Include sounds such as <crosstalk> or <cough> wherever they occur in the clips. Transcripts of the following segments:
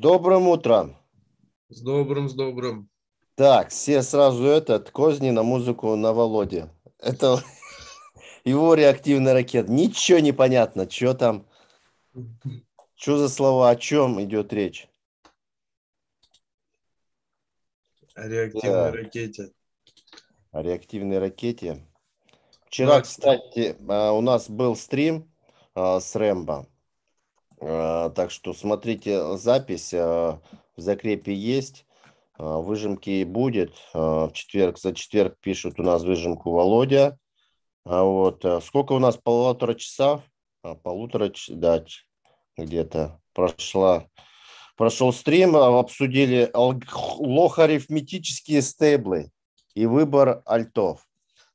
добрым утром. С добрым, с добрым. Так, все сразу этот, Козни на музыку на Володе. Это <laughs> его реактивный ракет. Ничего не понятно, что там, что за слова, о чем идет речь. О реактивной да. ракете. О реактивной ракете. Вчера, да, кстати, а, у нас был стрим а, с Рэмбо. А, так что смотрите запись, а, в закрепе есть, а, выжимки будет. В четверг за четверг пишут у нас выжимку Володя. Вот. Сколько у нас? Полтора часов Полутора, да, где-то прошла. Прошел стрим, обсудили лохарифметические стейблы и выбор альтов.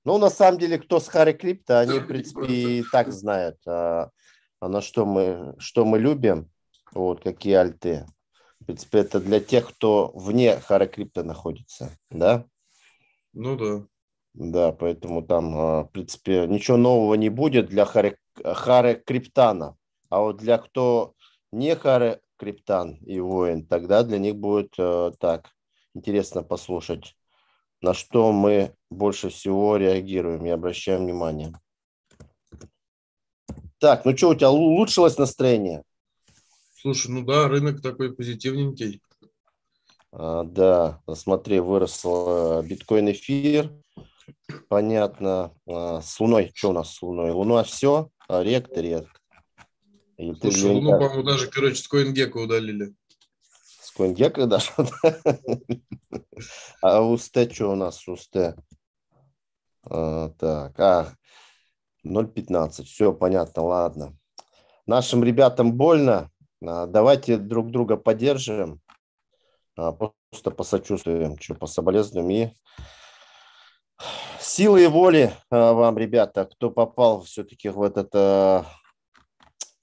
Ну, на самом деле, кто с Харри Крипта, они, в принципе, и так знают а на что мы, что мы любим, вот какие альты. В принципе, это для тех, кто вне харакрипта находится, да? Ну да. Да, поэтому там, а, в принципе, ничего нового не будет для хары, хары криптана. А вот для кто не хары криптан и воин, тогда для них будет а, так. Интересно послушать, на что мы больше всего реагируем и обращаем внимание. Так, ну что, у тебя улучшилось настроение? Слушай, ну да, рынок такой позитивненький. А, да, смотри, вырос э, биткоин эфир. Понятно. А, с Луной, что у нас с Луной? Луна все, а рект, рект. Слушай, ты, Луну, по-моему, даже, короче, с CoinGecko удалили. С CoinGecko даже? <laughs> А Усте что у нас, Усте? А, так, а, 0.15. Все понятно, ладно. Нашим ребятам больно. А, давайте друг друга поддержим. А, просто посочувствуем, что пособолезнуем. И силы и воли а, вам, ребята, кто попал все-таки в этот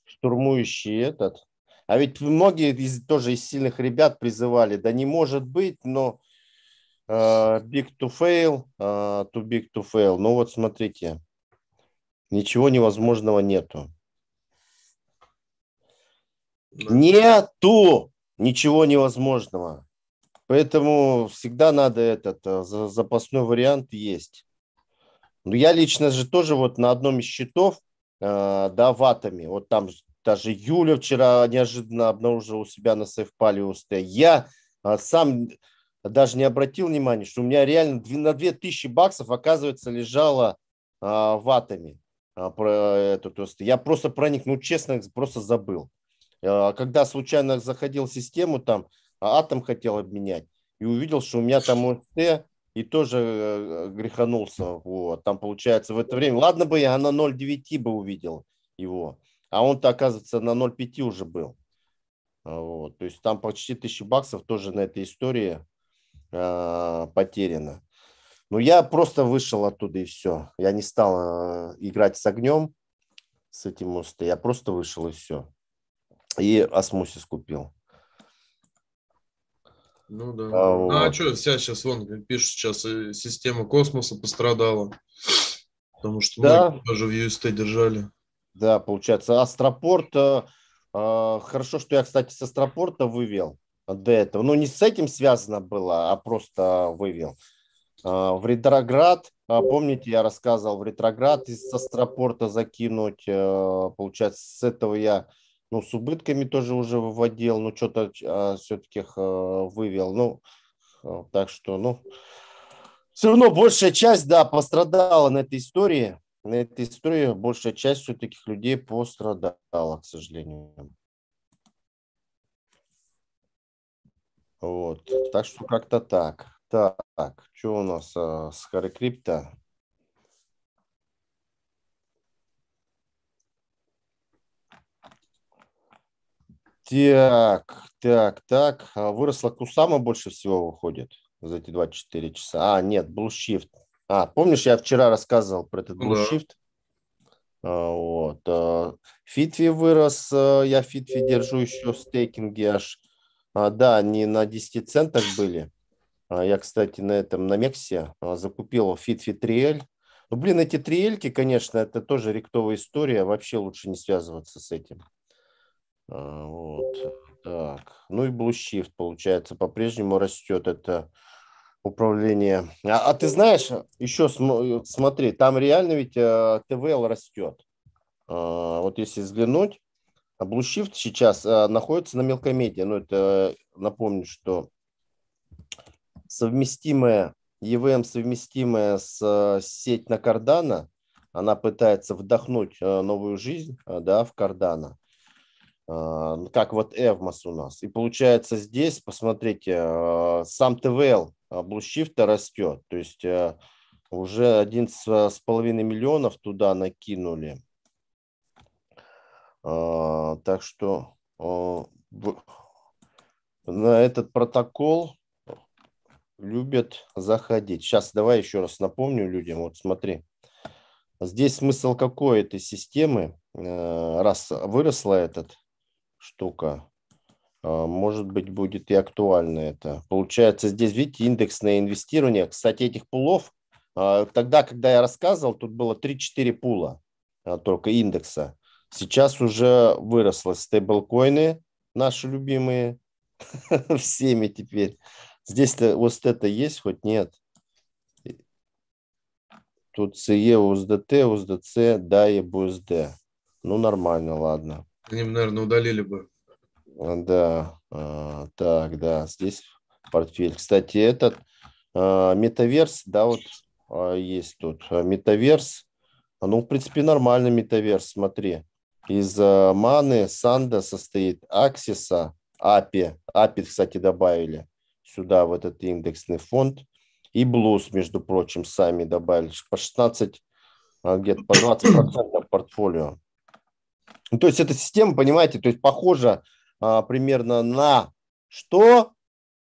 штурмующий этот. А ведь многие из, тоже из сильных ребят призывали, да не может быть, но big to fail, too big to fail. Ну вот смотрите, Ничего невозможного нету. Нету ничего невозможного. Поэтому всегда надо этот э, запасной вариант есть. Но ну, я лично же тоже вот на одном из счетов, э, да, ватами, вот там даже Юля вчера неожиданно обнаружила у себя на сейфпале УСТ. Я э, сам даже не обратил внимания, что у меня реально на 2000 баксов, оказывается, лежало ватами. А, про это. То есть я просто про них, ну, честно, просто забыл. А, когда случайно заходил в систему, там а, атом хотел обменять, и увидел, что у меня там ОСТ, и тоже э, греханулся. Вот. Там, получается, в это время... Ладно бы я на 0,9 бы увидел его, а он-то, оказывается, на 0,5 уже был. Вот. То есть там почти 1000 баксов тоже на этой истории потеряно. Ну, я просто вышел оттуда и все. Я не стал э, играть с огнем, с этим мостом. Я просто вышел и все. И осмосис купил. Ну да. А, ну, а вот. а что, вся сейчас, вон, э, пишут сейчас, э, система космоса пострадала. Потому что да. даже в UST держали. Да, получается. Астропорт, э, хорошо, что я, кстати, с Астропорта вывел до этого. Ну, не с этим связано было, а просто вывел. А, в ретроград, а, помните, я рассказывал, в ретроград из Астропорта закинуть, э, получается, с этого я ну, с убытками тоже уже выводил, но что-то а, все-таки э, вывел. Ну, так что, ну, все равно большая часть, да, пострадала на этой истории. На этой истории большая часть все-таки людей пострадала, к сожалению. Вот. Так что как-то так. Так, что у нас а, с Харикрипто? Так, так, так. А, Выросла Кусама больше всего выходит за эти 24 часа. А, нет, Bullshift. А, помнишь, я вчера рассказывал про этот Bullshift? Да. А, вот. Фитви а, вырос. Я Фитви держу еще в стейкинге аж. А, да, они на 10 центах были. А, я, кстати, на этом, на Мексе а, закупил FitFit 3 Ну, блин, эти 3L, конечно, это тоже ректовая история. Вообще лучше не связываться с этим. А, вот. Так. Ну и Blue Shift, получается, по-прежнему растет. Это управление. А, а ты знаешь, еще см, смотри, там реально ведь э, ТВЛ растет. Э, вот если взглянуть, Blue Shift сейчас э, находится на мелкомете. Ну, это напомню, что совместимая, EVM совместимая с э, сеть на Кардана, она пытается вдохнуть э, новую жизнь э, да, в Кардана, ну, как вот Эвмос у нас. И получается здесь, посмотрите, сам ТВЛ блушифта растет, то есть уже один с половиной миллионов туда накинули. Так что на этот протокол любят заходить. Сейчас давай еще раз напомню людям. Вот смотри. Здесь смысл какой этой системы? Э, раз выросла эта штука, э, может быть, будет и актуально это. Получается, здесь, видите, индексное инвестирование. Кстати, этих пулов, э, тогда, когда я рассказывал, тут было 3-4 пула только индекса. Сейчас уже выросло стейблкоины, наши любимые, <laughs> всеми теперь. Здесь-то вот это есть, хоть нет. Тут CE, USDT, USDC, DAE, BUSD. Ну, нормально, ладно. Они, наверное, удалили бы. А, да, а, так, да, здесь портфель. Кстати, этот а, метаверс, да, вот а, есть тут а, метаверс. А, ну, в принципе, нормальный метаверс, смотри. Из маны, санда состоит, аксиса, апи. Апи, кстати, добавили сюда, в этот индексный фонд. И Blues, между прочим, сами добавили по 16, а, где-то по 20% портфолио. Ну, то есть эта система, понимаете, то есть похожа а, примерно на что?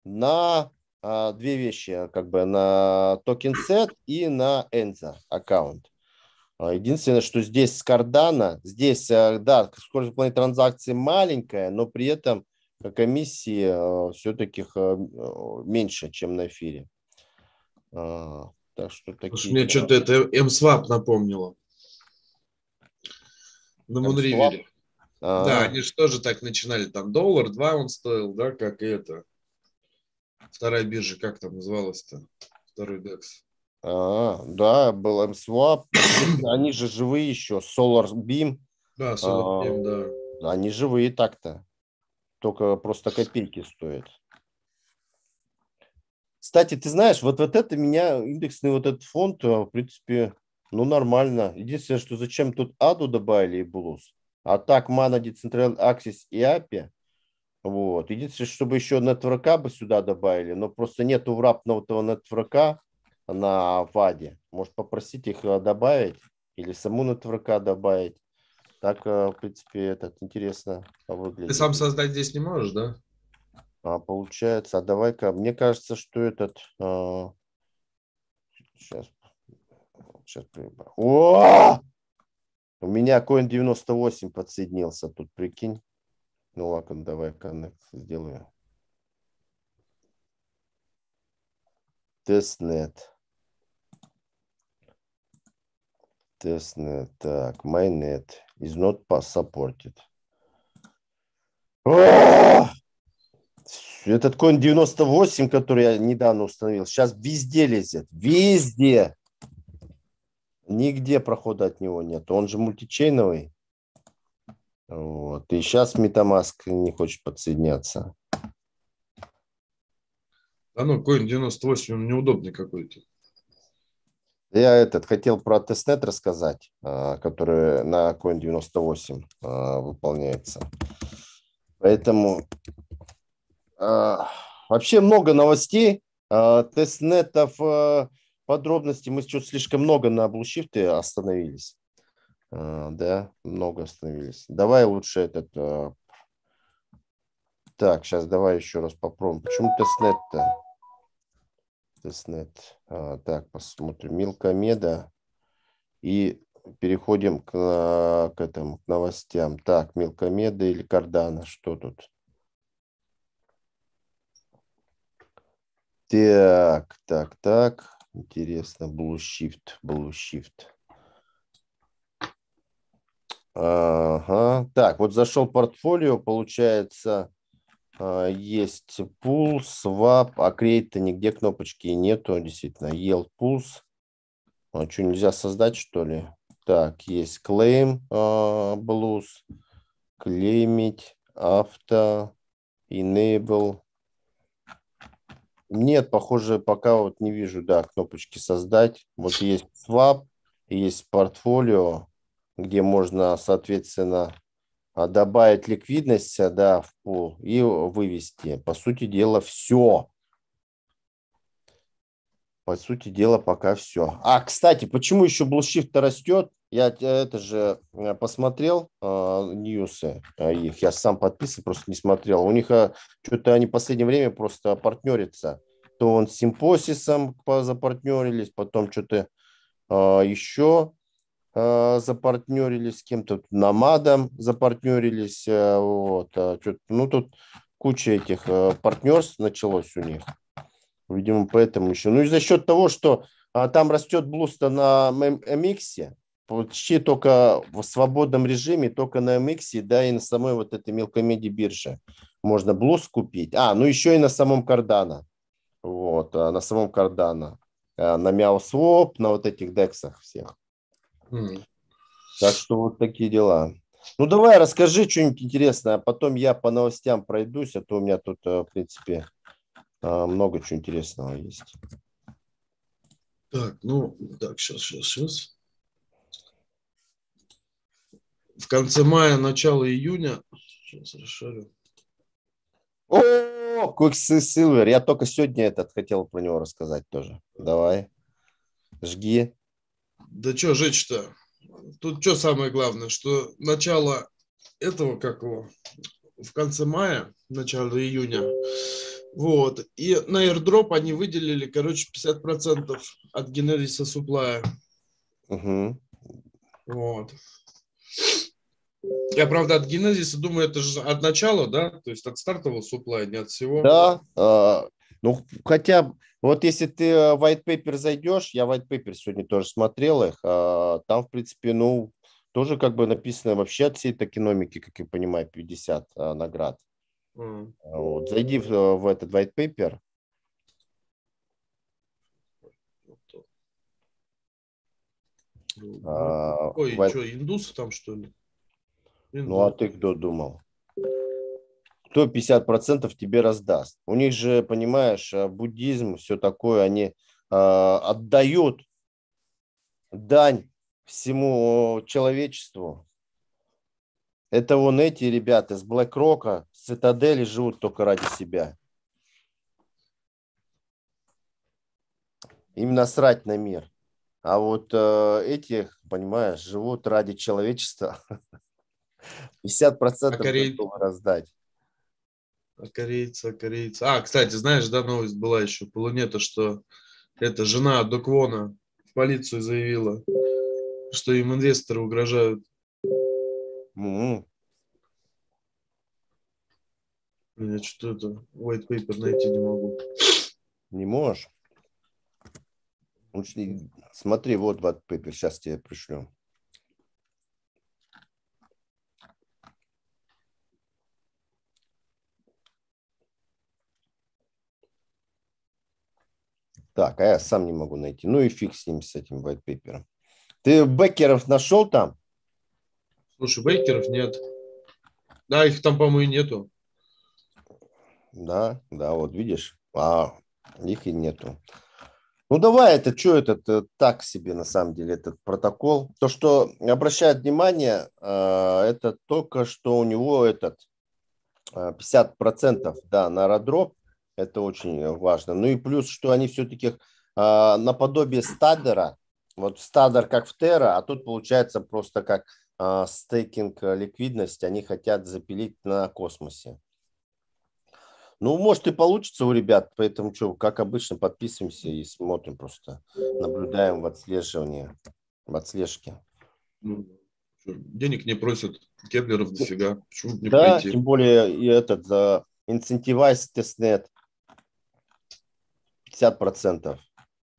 На а, две вещи, как бы на токен сет и на Enza аккаунт. А, единственное, что здесь с Кардана, здесь, э, да, скорость выполнения транзакции маленькая, но при этом – Э, комиссии э, все-таки э, меньше, чем на эфире. А, так что такие... Слушай, мне что-то это M-Swap напомнило. На Мунривере. Да, а. они же тоже так начинали. Там доллар, два он стоил, да, как и это. Вторая биржа, как там называлась-то? Второй DEX. А, да, был MSWAP. они же живые еще. Solar Beam. Да, SolarBeam, а, да. Они живые так-то только просто копейки стоит. Кстати, ты знаешь, вот, вот это меня, индексный вот этот фонд, а, в принципе, ну нормально. Единственное, что зачем тут Аду добавили и Булус. А так Мана, Decentral Аксис и Апи. Вот. Единственное, чтобы еще нетворка бы сюда добавили, но просто нету врапного этого нетворка на ВАДе. Может попросить их а, добавить или саму нетворка добавить. Так, э, в принципе, этот интересно выглядит. Ты сам создать здесь не можешь, да? А, получается, а давай-ка, мне кажется, что этот... А... Сейчас, сейчас прибавлю. О! У меня Coin 98 подсоединился тут, прикинь. Ну ладно, давай коннект ну, сделаю. Тестнет. Testnet. Так, Mainnet is not supported. О! Этот коин 98, который я недавно установил, сейчас везде лезет. Везде. Нигде прохода от него нет. Он же мультичейновый. Вот. И сейчас Metamask не хочет подсоединяться. Да ну, коин 98, он неудобный какой-то. Я этот хотел про тестнет рассказать, э, который на Coin 98 э, выполняется. Поэтому э, вообще много новостей. Тестнетов подробностей мы что-то слишком много на BlueShift остановились. Да, много остановились. Давай лучше этот... Так, сейчас давай еще раз попробуем. Почему тестнет-то? тестнет. А, так, посмотрим. Мелкомеда. И переходим к, а, к, этому, к новостям. Так, мелкомеда или кардана, что тут? Так, так, так. Интересно, Blue Shift, Blue Shift. Ага. Так, вот зашел портфолио, получается а, есть пул, свап, а create нигде кнопочки нету, действительно. Yield пульс. А что, нельзя создать, что ли? Так, есть claim blues, а, клеймить, авто, enable. Нет, похоже, пока вот не вижу, да, кнопочки создать. Вот есть swap, есть портфолио, где можно, соответственно, а, добавить ликвидность да, в пул и вывести. По сути дела, все. По сути дела, пока все. А, кстати, почему еще BlueShift растет? Я это же э, посмотрел э, ньюсы э, их, я сам подписан, просто не смотрел. У них э, что-то они в последнее время просто партнерятся. То он с симпосисом запартнерились, потом что-то э, еще Э, запартнерились с кем-то, Намадом запартнерились, э, вот, а ну тут куча этих э, партнерств началось у них, видимо, поэтому еще, ну и за счет того, что а, там растет блуста на MX, почти только в свободном режиме, только на MX, да, и на самой вот этой мелкомеди бирже можно блуз купить, а, ну еще и на самом Кардана, вот, а, на самом Кардана, на MiaoSwap, на вот этих дексах всех. Mm. Так что вот такие дела. Ну давай расскажи что-нибудь интересное, а потом я по новостям пройдусь, а то у меня тут, э, в принципе, э, много чего интересного есть. Так, ну, так, сейчас, сейчас, сейчас. В конце мая, начало июня. Сейчас расшарю. О, Кукси Силвер. Я только сегодня этот хотел про него рассказать тоже. Давай. Жги. Да что жечь-то? Тут что самое главное, что начало этого, как его, в конце мая, начало июня, вот, и на airdrop они выделили, короче, 50% от генериса суплая. Угу. Вот. Я, правда, от генезиса думаю, это же от начала, да? То есть от стартового суплая, не от всего. Да, э, ну хотя вот если ты э, white paper зайдешь, я white paper сегодня тоже смотрел их, а, там, в принципе, ну, тоже как бы написано вообще от всей токеномики, как я понимаю, 50 а, наград. Mm. Вот, зайди в, э, в этот white paper. Ой, ну, а, что, индусы там, что ли? Индусы. Ну, а ты кто думал? кто 50% тебе раздаст. У них же, понимаешь, а, буддизм, все такое, они э, отдают дань всему человечеству. Это вон эти ребята с BlackRock, с Цитадели живут только ради себя. Им насрать на мир. А вот э, эти, понимаешь, живут ради человечества. 50% <laughs> а готовы раздать корейца, корейца. А, кстати, знаешь, да, новость была еще по Луне-то, что это жена Доквона в полицию заявила, что им инвесторы угрожают. Mm. Я что-то это white paper найти не могу. Не можешь? Ну, смотри, вот white paper, сейчас тебе пришлю. Так, а я сам не могу найти. Ну и фиг с ним, с этим white paper. Ты бекеров нашел там? Слушай, бекеров нет. Да, их там, по-моему, нету. Да, да, вот видишь. А, их и нету. Ну давай, это что этот э, так себе на самом деле этот протокол. То, что обращает внимание, э, это только что у него этот 50% э, да, на аэродроп, это очень важно. Ну и плюс, что они все-таки э, наподобие стадера, вот стадер как в Терра, а тут получается просто как э, стейкинг э, ликвидность, они хотят запилить на космосе. Ну, может и получится у ребят, поэтому что, как обычно, подписываемся и смотрим просто, наблюдаем в отслеживании, в отслежке. Ну, денег не просят, кеплеров дофига, почему не да, пойти? тем более и этот, за э, uh, Incentivize Testnet, 50%.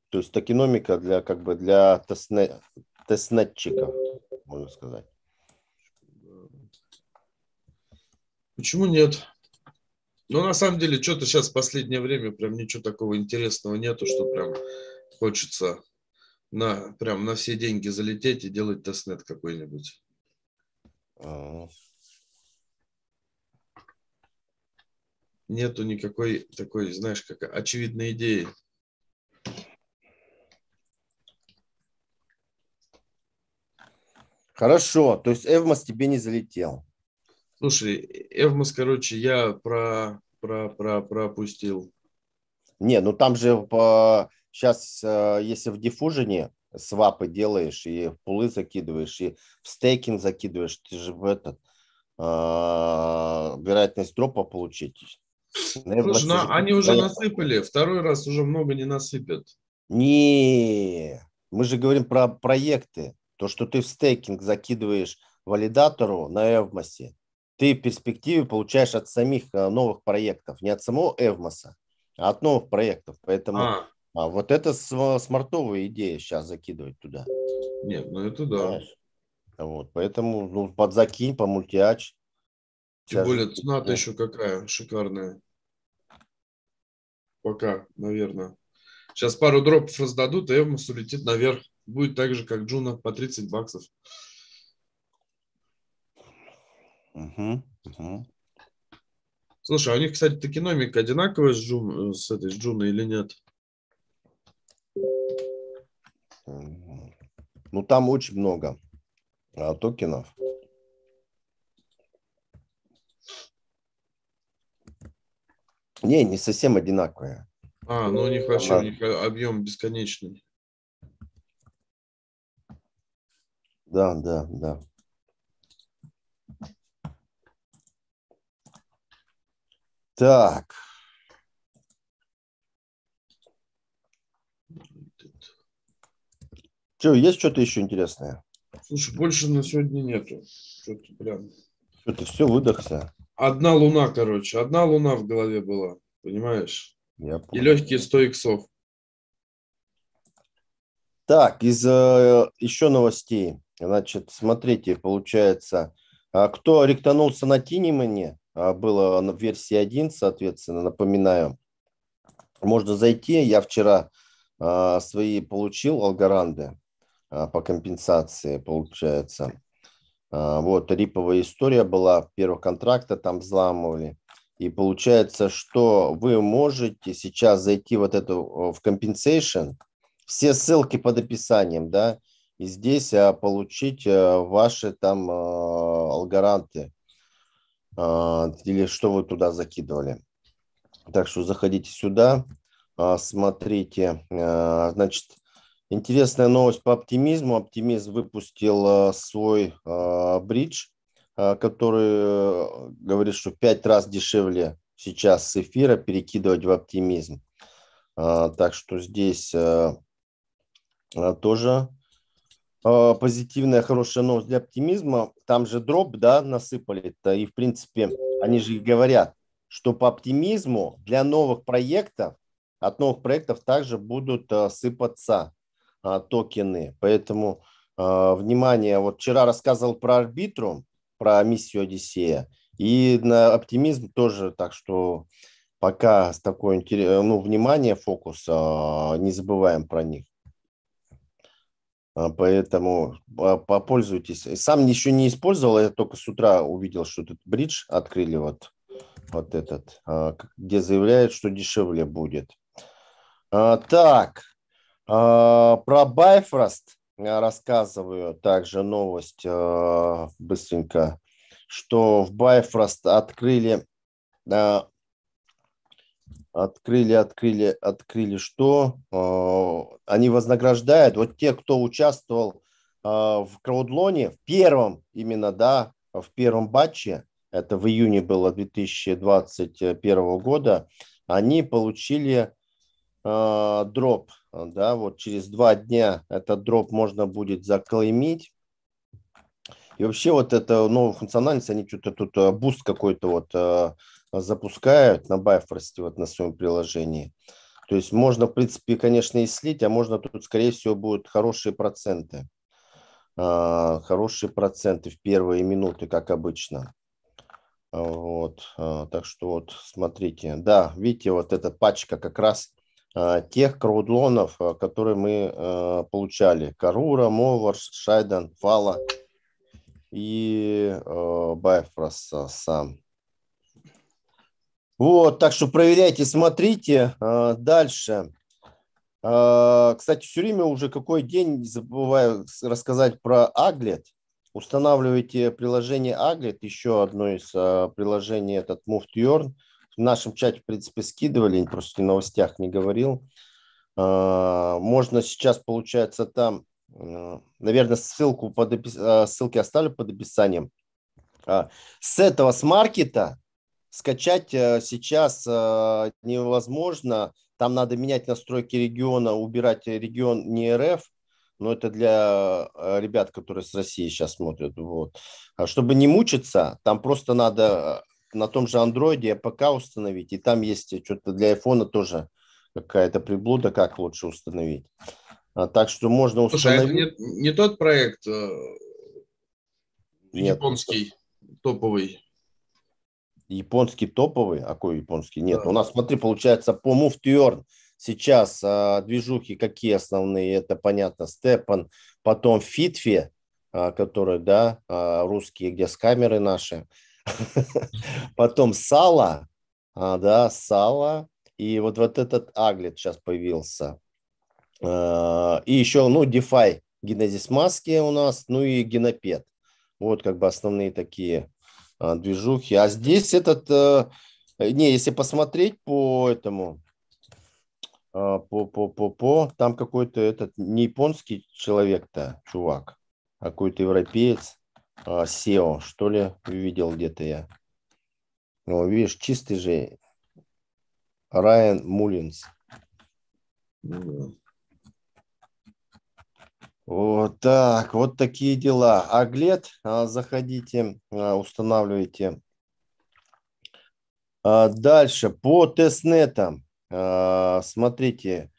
То есть токеномика для, как бы, для тестнет тестнетчиков, можно сказать. Почему нет? Ну, на самом деле, что-то сейчас в последнее время прям ничего такого интересного нету, что прям хочется на, прям на все деньги залететь и делать тестнет какой-нибудь. Uh-huh. нету никакой такой, знаешь, как очевидной идеи. Хорошо, то есть Эвмос тебе не залетел. Слушай, Эвмос, короче, я про, про, про, пропустил. Не, ну там же по... сейчас, э, если в диффужене свапы делаешь, и пулы закидываешь, и в стейкинг закидываешь, ты же в этот э, вероятность дропа получить Слушай, но ну, а они уже насыпали, второй раз уже много не насыпят. Не, мы же говорим про проекты. То, что ты в стейкинг закидываешь валидатору на Эвмосе, ты в перспективе получаешь от самих э, новых проектов, не от самого Эвмоса, а от новых проектов. Поэтому а. А вот это смартовая идея сейчас закидывать туда. Нет, ну это да. Понимаешь? Вот, поэтому ну, подзакинь по мультиач. Тем более цена-то да. еще какая шикарная. Пока, наверное. Сейчас пару дропов раздадут, и Эвмус улетит наверх. Будет так же, как Джуна, по 30 баксов. Угу, угу. Слушай, а у них, кстати, токеномика одинаковая с, Джун, э, с этой с Джуной или нет? Ну, там очень много а, токенов. Не, не совсем одинаковые. А, ну у них вообще у них объем бесконечный. Да, да, да. Так. Че, есть что-то еще интересное? Слушай, больше на сегодня нету. Что-то прям. Что-то все выдохся одна луна, короче, одна луна в голове была, понимаешь? Я понял. И легкие сто иксов. Так, из э, еще новостей. Значит, смотрите, получается, а кто ректанулся на Тинимане, а, было на версии 1, соответственно, напоминаю, можно зайти. Я вчера э, свои получил алгоранды э, по компенсации, получается. А, вот, риповая история была, первого контракта там взламывали. И получается, что вы можете сейчас зайти вот эту в compensation, все ссылки под описанием, да, и здесь а получить э, ваши там а, алгаранты а, или что вы туда закидывали. Так что заходите сюда, смотрите, значит, Интересная новость по оптимизму. Оптимизм выпустил э, свой э, бридж, э, который говорит, что пять раз дешевле сейчас с эфира перекидывать в оптимизм. Так что здесь тоже позитивная, хорошая новость для оптимизма. Там же дроп, да, насыпали-то. И, в принципе, они же говорят, что по оптимизму для новых проектов, от новых проектов также будут сыпаться а, токены. Поэтому а, внимание, вот вчера рассказывал про арбитру, про миссию Одиссея и на оптимизм тоже, так что пока с такой ну, внимание, фокус, а, не забываем про них. Поэтому попользуйтесь. Сам еще не использовал, я только с утра увидел, что этот бридж открыли вот, вот этот, где заявляют, что дешевле будет. Так, а, про Байфрост э, рассказываю также новость э, быстренько, что в Байфрост открыли э, открыли, открыли, открыли что? Они вознаграждают. Вот те, кто участвовал в краудлоне, в первом именно, да, в первом батче, это в июне было 2021 года, они получили дроп а, да, вот через два дня этот дроп можно будет заклеймить. И вообще вот это новая функциональность, они что-то тут э, буст какой-то вот э, запускают на байф, простите, вот на своем приложении. То есть можно, в принципе, конечно, и слить, а можно тут, скорее всего, будут хорошие проценты. А, хорошие проценты в первые минуты, как обычно. Вот, а, так что вот смотрите, да, видите, вот эта пачка как раз Э, тех краудлонов, э, которые мы э, получали. Карура, Моварс, Шайдан, Фала и Байфрос сам. Вот, так что проверяйте, смотрите. Дальше. Кстати, все время уже какой день забываю рассказать про Аглет. Устанавливайте приложение Аглет, еще одно из приложений этот MoveTurn в нашем чате, в принципе, скидывали, просто в новостях не говорил. А, можно сейчас, получается, там, э, наверное, ссылку под опис... Э, ссылки оставлю под описанием. А, с этого, с маркета скачать э, сейчас невозможно. Там надо менять настройки региона, убирать регион не РФ, но это для ребят, которые с России сейчас смотрят. Вот. А чтобы не мучиться, там просто надо на том же андроиде АПК установить, и там есть что-то для iPhone тоже какая-то приблуда, как лучше установить. А, так что можно установить... Слушай, а не, не тот проект э, Нет, японский, топовый? Японский топовый? А какой японский? Нет, да. Ну у нас, смотри, получается, по MoveTurn сейчас э, движухи какие основные? Это, понятно, Степан, потом Фитфи, э, а, которые, да, э, русские, где с камеры наши, <laughs> Потом сало, а, да, сало. И вот, вот этот аглет сейчас появился. А, и еще, ну, DeFi, генезис маски у нас, ну и генопед. Вот как бы основные такие а, движухи. А здесь этот, э, не, если посмотреть по этому, а, по, по, по, по, там какой-то этот не японский человек-то, чувак, а какой-то европеец. SEO, а, что ли, видел где-то я. Ну, видишь, чистый же Райан Мулинс. Вот так, вот такие дела. Аглет, а, заходите, а, устанавливайте. Дальше, по тестнетам. Смотрите,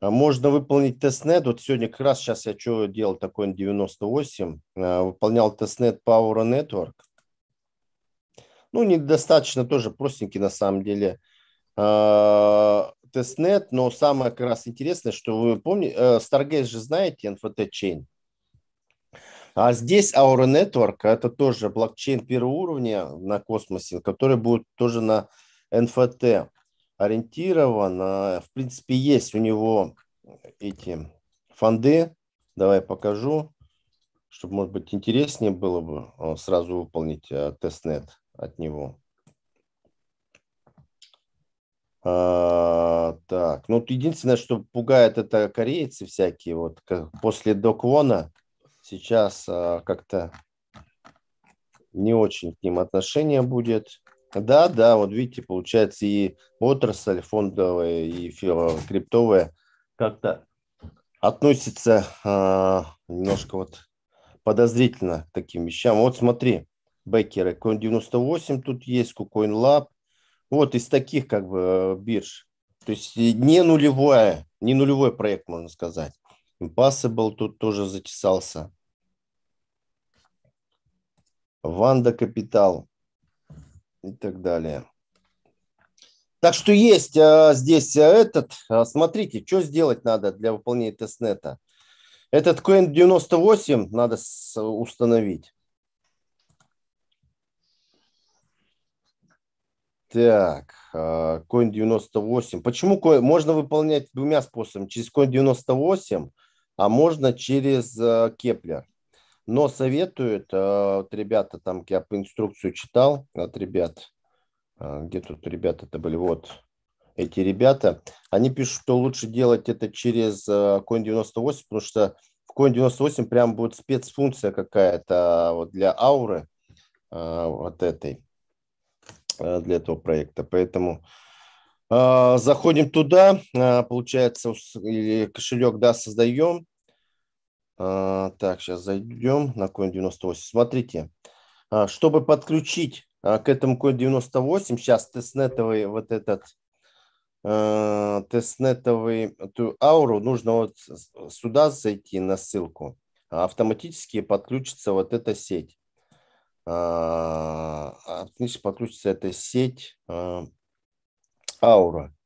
а, можно выполнить тестнет. Вот сегодня как раз сейчас я что делал такой 98. А, выполнял тестнет Power Network. Ну, недостаточно тоже простенький на самом деле а, тестнет, но самое как раз интересное, что вы помните, э, Stargaze же знаете, NFT Chain. А здесь Aura Network, это тоже блокчейн первого уровня на космосе, который будет тоже на NFT ориентирован. В принципе, есть у него эти фонды. Давай покажу, чтобы, может быть, интереснее было бы э, сразу выполнить э, тестнет от него. А, так, ну единственное, что пугает, это корейцы всякие. Вот после Доквона сейчас а, как-то не очень к ним отношение будет. Да, да, вот видите, получается и отрасль фондовая, и криптовая как-то относится э, немножко вот подозрительно к таким вещам. Вот смотри, бекеры, Coin98 тут есть, Кукоин Lab. Вот из таких как бы бирж. То есть не нулевое, не нулевой проект, можно сказать. Impossible тут тоже затесался. Ванда Капитал и так далее. Так что есть а, здесь а, этот. А, смотрите, что сделать надо для выполнения тестнета. Этот Coin 98 надо с, установить. Так, Coin а, 98. Почему coin? можно выполнять двумя способами? Через Coin 98, а можно через а, Кеплер. Но советуют, э, вот ребята, там я по инструкцию читал от ребят, э, где тут ребята это были, вот, эти ребята, они пишут, что лучше делать это через Coin э, 98, потому что в Coin 98 прям будет спецфункция какая-то вот для ауры вот этой, для этого проекта. Поэтому заходим туда, получается, кошелек, да, создаем, а, так, сейчас зайдем на Coin 98. Смотрите, а, чтобы подключить а, к этому Coin 98, сейчас тестнетовый вот этот тестнетовый эту ауру, нужно вот сюда зайти на ссылку. Автоматически подключится вот эта сеть. Автоматически подключится эта сеть аура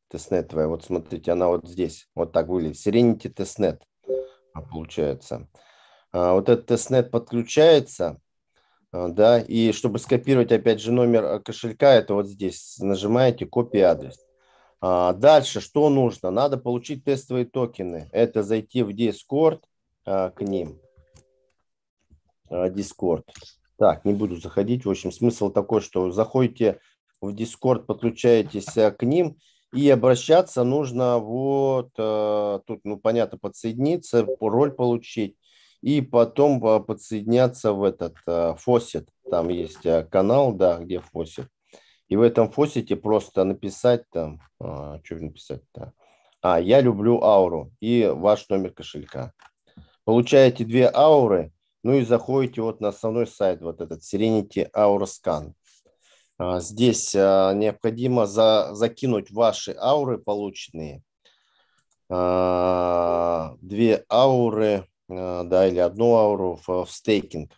тестнетовая. Вот смотрите, она вот здесь, вот так выглядит. Serenity тестнет. А, получается. А, вот этот тестнет подключается, а, да, и чтобы скопировать опять же номер кошелька, это вот здесь нажимаете копия адрес. Дальше что нужно? Надо получить тестовые токены. Это зайти в Discord к ним. Discord. Так, не буду заходить. В общем, смысл такой, что заходите в Discord, подключаетесь к ним, и обращаться нужно вот э, тут, ну, понятно, подсоединиться, роль получить, и потом э, подсоединяться в этот э, фосет Там есть канал, да, где фосет И в этом фосете просто написать там, что написать там, а, я люблю ауру и ваш номер кошелька. Получаете две ауры, ну и заходите вот на основной сайт, вот этот Serenity Aura Scan. А, здесь а, необходимо за, закинуть ваши ауры полученные. А, две ауры, да, или одну ауру в, в стейкинг.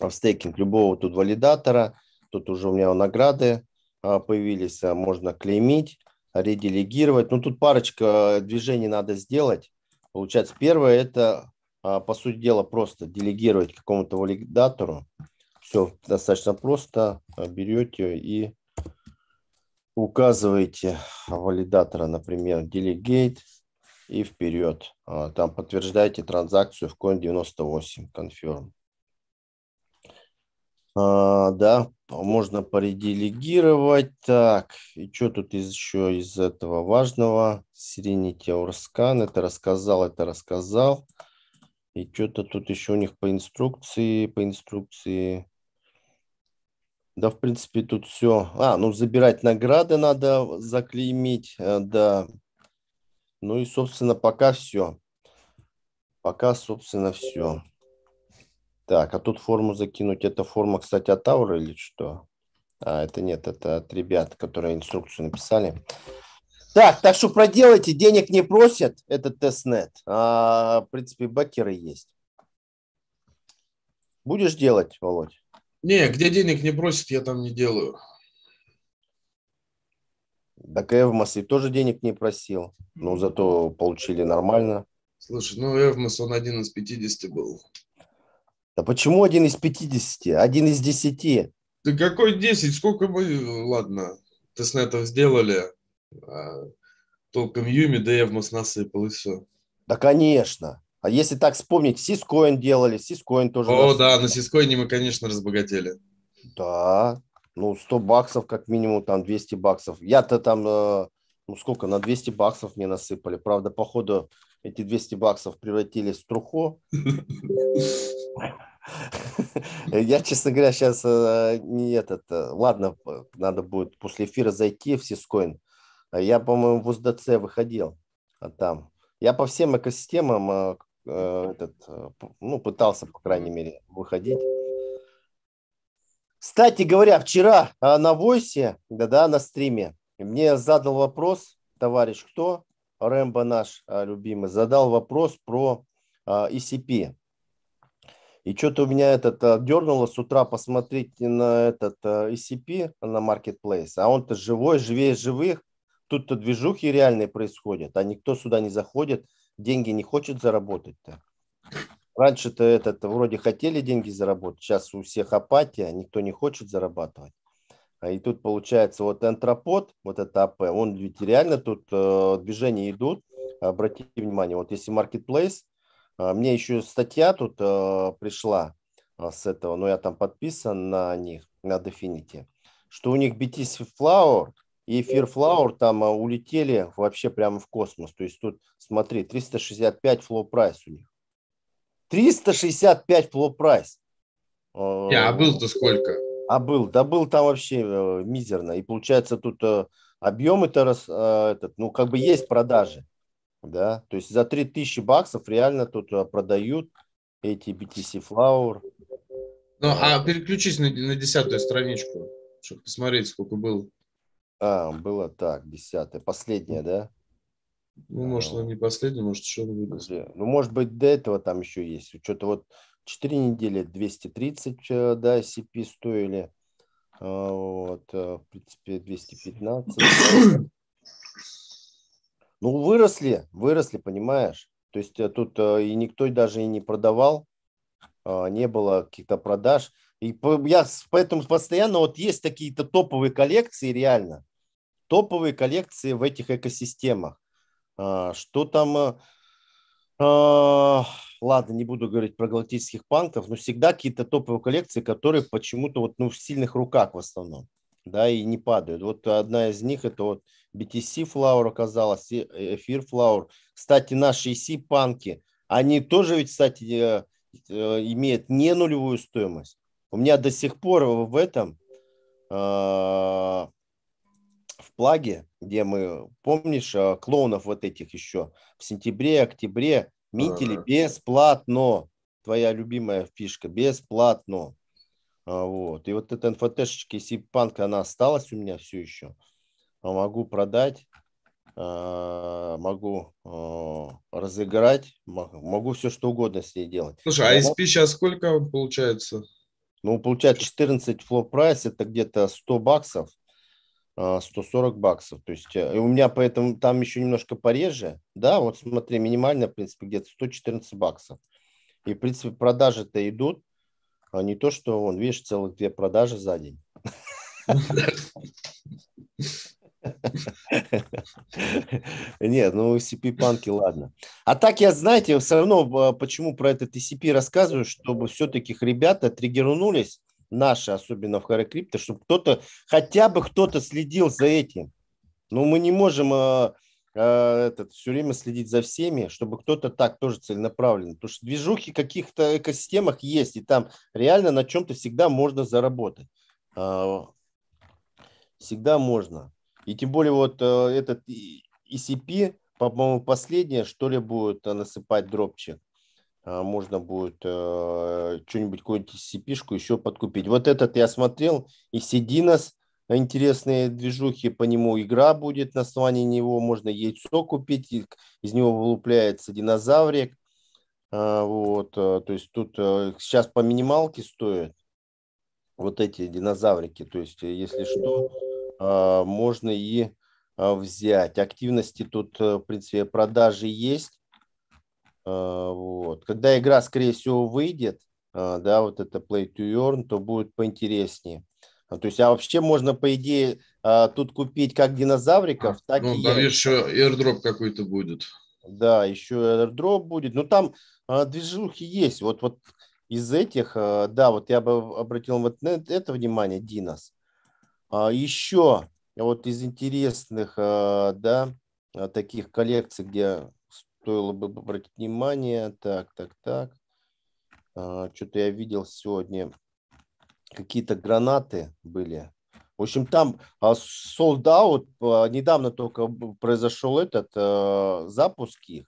В стейкинг любого тут валидатора. Тут уже у меня награды появились, можно клеймить, ределегировать. Ну, тут парочка движений надо сделать. Получается, первое – это, по сути дела, просто делегировать какому-то валидатору все достаточно просто. Э, Берете и указываете валидатора, например, Delegate и вперед. А, там подтверждаете транзакцию в Coin98 Confirm. А, да, можно поределегировать. Так, и что тут еще из этого важного? Serenity Orscan, это рассказал, это рассказал. И что-то тут еще у них по инструкции, по инструкции да, в принципе, тут все. А, ну, забирать награды надо заклеймить, э, да. Ну и, собственно, пока все. Пока, собственно, все. Так, а тут форму закинуть. Это форма, кстати, от Ауры или что? А, это нет, это от ребят, которые инструкцию написали. Так, так что проделайте, денег не просят, это тестнет. А, в принципе, бакеры есть. Будешь делать, Володь? Не, где денег не просят, я там не делаю. Так Эвмос и тоже денег не просил, но зато получили нормально. Слушай, ну Эвмос, он один из 50 был. Да почему один из 50? Один из 10. Да какой 10? Сколько мы... Ладно, ты с тестнетов сделали, а толком Юми да Эвмос насыпал и все. Да, конечно. А если так вспомнить, Сискоин делали, Сискоин тоже. О, да, на Сискоине мы, конечно, разбогатели. Да, ну 100 баксов как минимум, там 200 баксов. Я-то там, э, ну сколько, на 200 баксов мне насыпали. Правда, походу, эти 200 баксов превратились в трухо. <laughs> Я, честно говоря, сейчас э, не этот... Э, ладно, надо будет после эфира зайти в Сискоин. А я, по-моему, в УЗДЦ выходил а там. Я по всем экосистемам Э, этот, э, ну, пытался, по крайней мере, выходить. Кстати говоря, вчера э, на Войсе, да, да, на стриме, мне задал вопрос товарищ кто, Рэмбо наш любимый, задал вопрос про ECP. И что-то у меня этот дернуло с утра посмотреть на этот ECP, на Marketplace, а он-то живой, живее живых, тут-то движухи реальные происходят, а никто сюда не заходит – деньги не хочет заработать-то? Раньше-то этот, вроде хотели деньги заработать, сейчас у всех апатия, никто не хочет зарабатывать. А и тут получается вот антропод, вот это АП, он ведь реально тут э, движения идут. Обратите внимание, вот если Marketplace, э, мне еще статья тут э, пришла э, с этого, но я там подписан на них, на Definity, что у них BTC Flower – и эфир Fearflower там а, улетели вообще прямо в космос. То есть тут, смотри, 365 флоу прайс у них. 365 флоу прайс. А, а был-то сколько? А был, да был там вообще э, мизерно. И получается тут э, объем это раз, э, этот, ну как бы есть продажи, да. То есть за 3000 баксов реально тут продают эти BTC Flower. Ну, а переключись на, на десятую страничку, чтобы посмотреть, сколько было. А, было так, десятое. Последнее, да? Ну, может, она не последняя, может, еще выдаст. Ну, может быть, до этого там еще есть. Что-то вот 4 недели 230, э, да, CP стоили. А, вот, э, в принципе, 215. Ну, выросли, выросли, понимаешь? То есть э, тут и никто даже и не продавал, а, не было каких-то продаж. И я поэтому постоянно, вот есть какие то топовые коллекции реально, топовые коллекции в этих экосистемах. А, что там... Э, а, ладно, не буду говорить про галактических панков, но всегда какие-то топовые коллекции, которые почему-то вот, ну, в сильных руках в основном, да, и не падают. Вот одна из них это вот BTC Flower оказалась, Эфир Flower. Кстати, наши EC панки, они тоже ведь, кстати, э, э, имеют не нулевую стоимость. У меня до сих пор в этом а, плаге, где мы, помнишь, э, клоунов вот этих еще в сентябре, октябре митили ага. бесплатно. Твоя любимая фишка, бесплатно. А, вот. И вот эта НФТшечка Сипанк, она осталась у меня все еще. А, могу продать, а, могу разыграть, могу все что угодно с ней делать. Слушай, а SP сейчас сколько получается? Ну, получается 14 флоп прайс, это где-то 100 баксов. 140 а, баксов. То есть э, у меня поэтому там еще немножко пореже. Да, вот смотри, минимально, в принципе, где-то 114 баксов. И, в принципе, продажи-то идут. А не то, что, он видишь, целых две продажи за день. Нет, ну TCP-панки, ладно. А так я, знаете, все равно а, почему про этот TCP рассказываю, чтобы все-таки ребята триггернулись наши, особенно в Харакрипте, чтобы кто-то, хотя бы кто-то следил за этим. Но ну, мы не можем э, э, этот, все время следить за всеми, чтобы кто-то так тоже целенаправленно. Потому что движухи в каких-то экосистемах есть, и там реально на чем-то всегда можно заработать. Э, всегда можно. И тем более вот э, этот ECP, по-моему, последнее, что ли, будет э, насыпать дропчик. А, можно будет э, что-нибудь, какую-нибудь scp еще подкупить. Вот этот я смотрел, и Сидинос, э, интересные движухи по нему, игра будет, на основании него можно яйцо купить, из него вылупляется динозаврик. А, вот, э, то есть тут сейчас по минималке стоят вот эти динозаврики, то есть если что, а, можно и взять. Активности тут, в принципе, продажи есть а, вот. Когда игра, скорее всего, выйдет, а, да, вот это play to earn, то будет поинтереснее. А, то есть, а вообще можно, по идее, тут купить как динозавриков, так ну, и... Ну, еще airdrop какой-то будет. Да, еще airdrop будет. Но ну, там движухи есть. Вот, вот из этих, да, вот я бы обратил вот на это внимание, Динос. Еще вот из интересных, да, таких коллекций, где стоило бы обратить внимание. Так, так, так. А, Что-то я видел сегодня. Какие-то гранаты были. В общем, там а, sold out, а, недавно только произошел этот запуск их,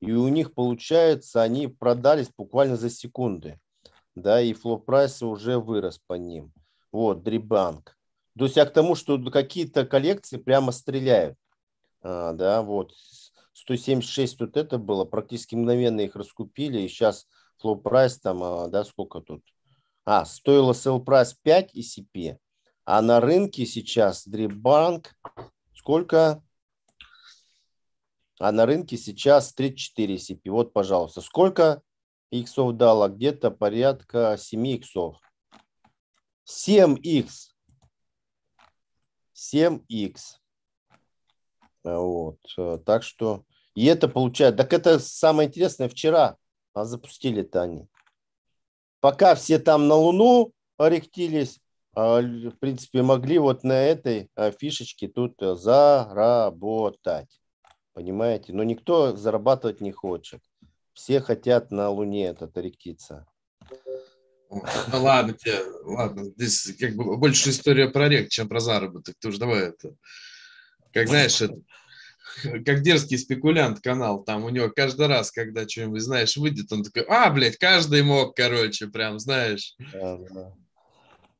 и у них, получается, они продались буквально за секунды, да, и флоп прайс уже вырос по ним. Вот, дрибанк. То есть я к тому, что какие-то коллекции прямо стреляют, да, вот, 176 тут это было, практически мгновенно их раскупили, и сейчас flow price там, а, да, сколько тут? А, стоило sell price 5 ECP, а на рынке сейчас Дрибанк сколько? А на рынке сейчас 34 ECP. Вот, пожалуйста, сколько иксов дало? Где-то порядка 7 иксов. 7 икс. 7 икс. Э, вот. Э, так что и это получает. Так это самое интересное вчера. А запустили-то они. Пока все там на Луну орехтились, а, в принципе, могли вот на этой а, фишечке тут э, заработать. Понимаете? Но никто зарабатывать не хочет. Все хотят на Луне этот ректиться. ладно тебе, ладно. Здесь как бы больше история про рек, чем про заработок. Ты уже давай это как знаешь, это, <laughs> как дерзкий спекулянт канал, там у него каждый раз, когда что-нибудь, знаешь, выйдет, он такой, а, блядь, каждый мог, короче, прям, знаешь. Да, да.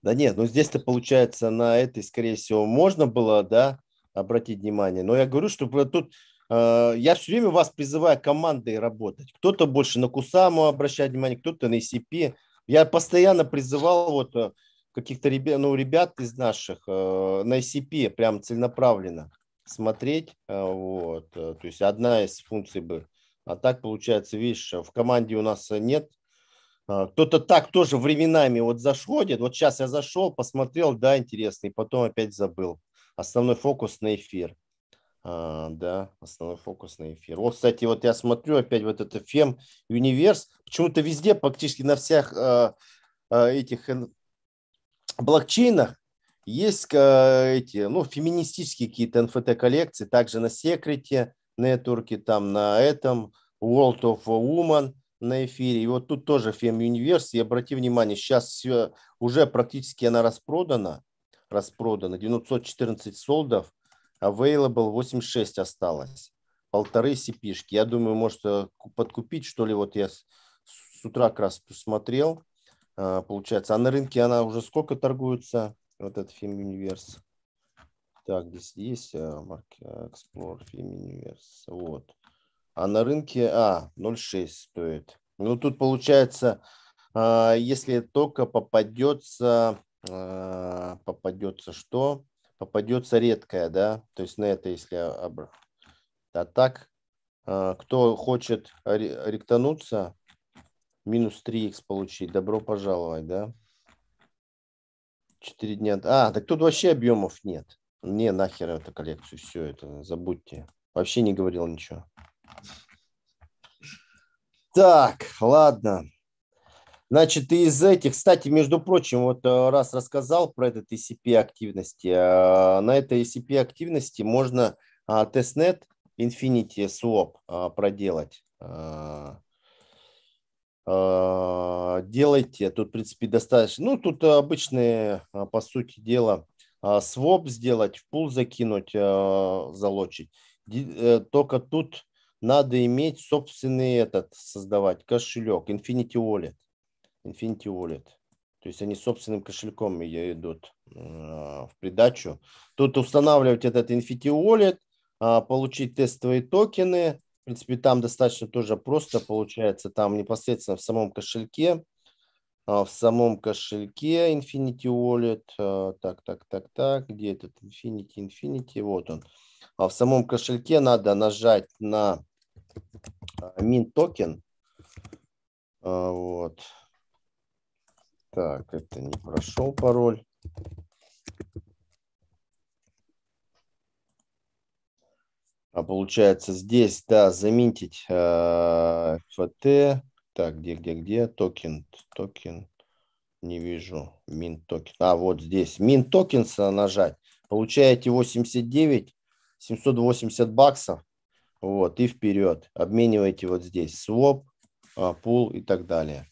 да нет, ну здесь-то получается на этой, скорее всего, можно было, да, обратить внимание. Но я говорю, что тут э, я все время вас призываю командой работать. Кто-то больше на Кусаму обращает внимание, кто-то на ECP. Я постоянно призывал вот э, каких-то ребят, ну, ребят из наших э, на ECP прям целенаправленно смотреть. А, вот. Э, то есть одна из функций бы. А так получается, видишь, э, в команде у нас э, нет. А, кто-то так тоже временами вот заходит. Вот сейчас я зашел, посмотрел, да, интересно, и потом опять забыл. Основной фокус на эфир. А, да, основной фокус на эфир. Вот, кстати, вот я смотрю опять вот это FEM Universe. Почему-то везде, практически на всех э, этих блокчейнах есть э, эти, ну, феминистические какие-то НФТ-коллекции, также на секрете, нетворке, там на этом, World of Woman на эфире. И вот тут тоже Фем универс И обрати внимание, сейчас все, уже практически она распродана. Распродана. 914 ну, солдов. Available 86 осталось. Полторы сипишки. Я думаю, может э, подкупить, что ли. Вот я с, с утра как раз посмотрел. Э, получается, а на рынке она уже сколько торгуется? вот этот фильм универс. Так, здесь есть Explorer э, э, фильм универс. Вот. А на рынке, а, 0,6 стоит. Ну, тут получается, а, если только попадется, а, попадется что? Попадется редкая, да? То есть на это, если... А так, а, кто хочет ректануться, минус 3х получить, добро пожаловать, да? Четыре дня. А, так тут вообще объемов нет. Не, нахер эту коллекцию, все это, забудьте. Вообще не говорил ничего. Так, ладно. Значит, из этих, кстати, между прочим, вот э, раз рассказал про этот ECP активности, э, на этой ECP активности можно э, тестнет Infinity Swap проделать. А, делайте. Тут, в принципе, достаточно. Ну, тут обычные, а, по сути дела, а, своп сделать, в пул закинуть, залочить. Э, только тут надо иметь собственный этот, создавать кошелек, Infinity Wallet. Infinity Wallet. То есть они собственным кошельком идут в придачу. Тут устанавливать этот Infinity Wallet, получить тестовые токены, в принципе, там достаточно тоже просто получается. Там непосредственно в самом кошельке, а, в самом кошельке Infinity Wallet. А, так, так, так, так. Где этот Infinity, Infinity? Вот он. А в самом кошельке надо нажать на а, Mint токен. Вот. Так, это не прошел пароль. А получается здесь, да, заминтить э, FT. Так, где, где, где? Токен, токен. Не вижу. Мин токен. А, вот здесь. Мин токенса нажать. Получаете 89, 780 баксов. Вот, и вперед. Обмениваете вот здесь. Своп, а, пул и так далее.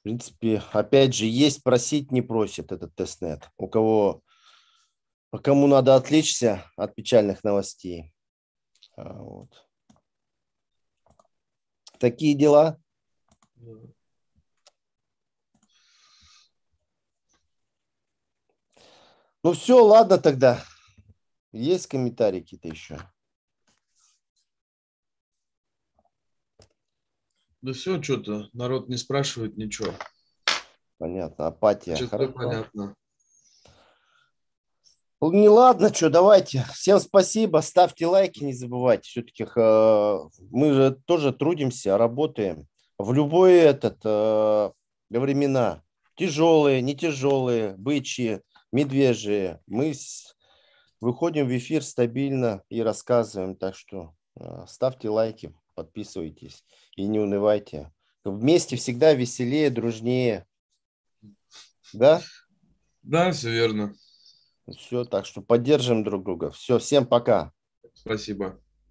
В принципе, опять же, есть просить, не просит этот тестнет. У кого, кому надо отличиться от печальных новостей. А, вот. Такие дела. Ну все, ладно тогда. Есть комментарии какие-то еще? Да все, что-то народ не спрашивает ничего. Понятно, апатия. Все понятно. Ну, не ладно, что, давайте. Всем спасибо, ставьте лайки, не забывайте. Все-таки э, мы же тоже трудимся, работаем. В любой этот э, времена, тяжелые, не тяжелые, бычьи, медвежьи, мы с... выходим в эфир стабильно и рассказываем. Так что э, ставьте лайки, подписывайтесь и не унывайте. Вместе всегда веселее, дружнее. Да? Да, все верно. Все, так что поддержим друг друга. Все, всем пока. Спасибо.